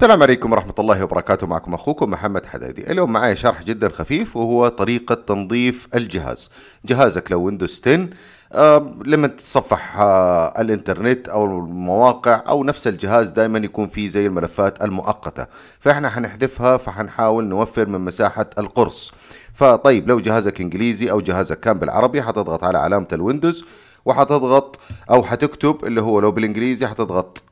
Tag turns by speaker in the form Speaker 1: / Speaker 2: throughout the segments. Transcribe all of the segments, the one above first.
Speaker 1: السلام عليكم ورحمة الله وبركاته معكم أخوكم محمد حدادي اليوم معي شرح جدا خفيف وهو طريقة تنظيف الجهاز جهازك لو ويندوز 10 آه لما تصفح آه الانترنت او المواقع او نفس الجهاز دائما يكون فيه زي الملفات المؤقته فاحنا حنحذفها فحنحاول نوفر من مساحه القرص فطيب لو جهازك انجليزي او جهازك كان بالعربي حتضغط على علامه الويندوز وحتضغط او حتكتب اللي هو لو بالانجليزي حتضغط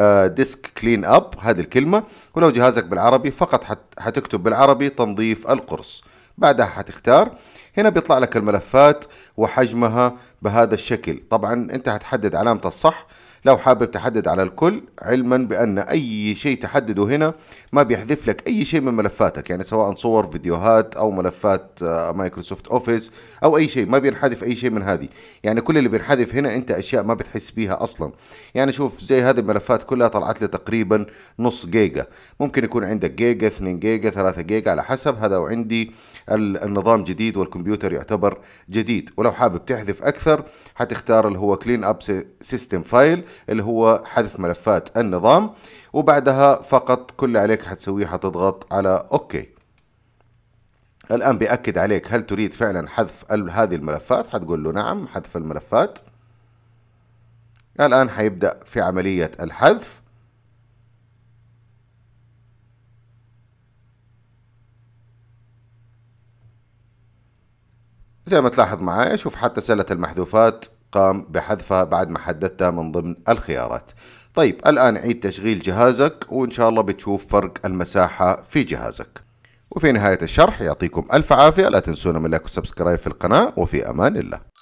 Speaker 1: آه، ديسك كلين اب هذه الكلمه ولو جهازك بالعربي فقط حتكتب بالعربي تنظيف القرص بعدها حتختار هنا بيطلع لك الملفات وحجمها بهذا الشكل طبعا انت هتحدد علامة الصح لو حابب تحدد على الكل علما بان اي شيء تحدده هنا ما بيحذف لك اي شيء من ملفاتك يعني سواء صور فيديوهات او ملفات آه، مايكروسوفت اوفيس او اي شيء ما بينحذف اي شيء من هذه يعني كل اللي بينحذف هنا انت اشياء ما بتحس بيها اصلا يعني شوف زي هذه الملفات كلها طلعت لي تقريبا نص جيجا ممكن يكون عندك جيجا 2 جيجا 3 جيجا على حسب هذا وعندي النظام جديد والكمبيوتر الكمبيوتر يعتبر جديد ولو حابب تحذف اكثر حتختار اللي هو كلين اب سيستم فايل اللي هو حذف ملفات النظام وبعدها فقط كل اللي عليك حتسويه حتضغط على اوكي الان بياكد عليك هل تريد فعلا حذف هذه الملفات حتقول له نعم حذف الملفات الان حيبدا في عمليه الحذف زي ما تلاحظ معايا شوف حتى سلة المحذوفات قام بحذفها بعد ما حددتها من ضمن الخيارات طيب الآن عيد تشغيل جهازك وإن شاء الله بتشوف فرق المساحة في جهازك وفي نهاية الشرح يعطيكم ألف عافية لا تنسونا من لايك وسبسكرايب في القناة وفي أمان الله